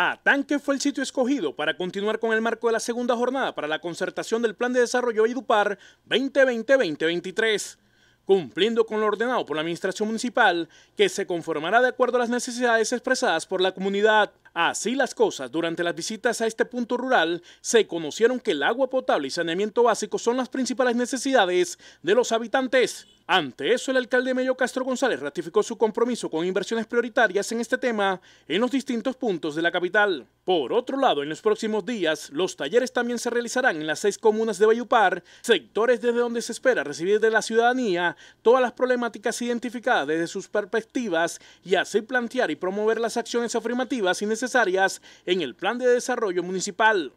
A Tanque fue el sitio escogido para continuar con el marco de la segunda jornada para la concertación del Plan de Desarrollo Idupar 2020-2023, cumpliendo con lo ordenado por la Administración Municipal, que se conformará de acuerdo a las necesidades expresadas por la comunidad. Así las cosas, durante las visitas a este punto rural, se conocieron que el agua potable y saneamiento básico son las principales necesidades de los habitantes. Ante eso, el alcalde Mello Castro González ratificó su compromiso con inversiones prioritarias en este tema en los distintos puntos de la capital. Por otro lado, en los próximos días, los talleres también se realizarán en las seis comunas de Bayupar, sectores desde donde se espera recibir de la ciudadanía todas las problemáticas identificadas desde sus perspectivas y así plantear y promover las acciones afirmativas y necesarias en el plan de desarrollo municipal.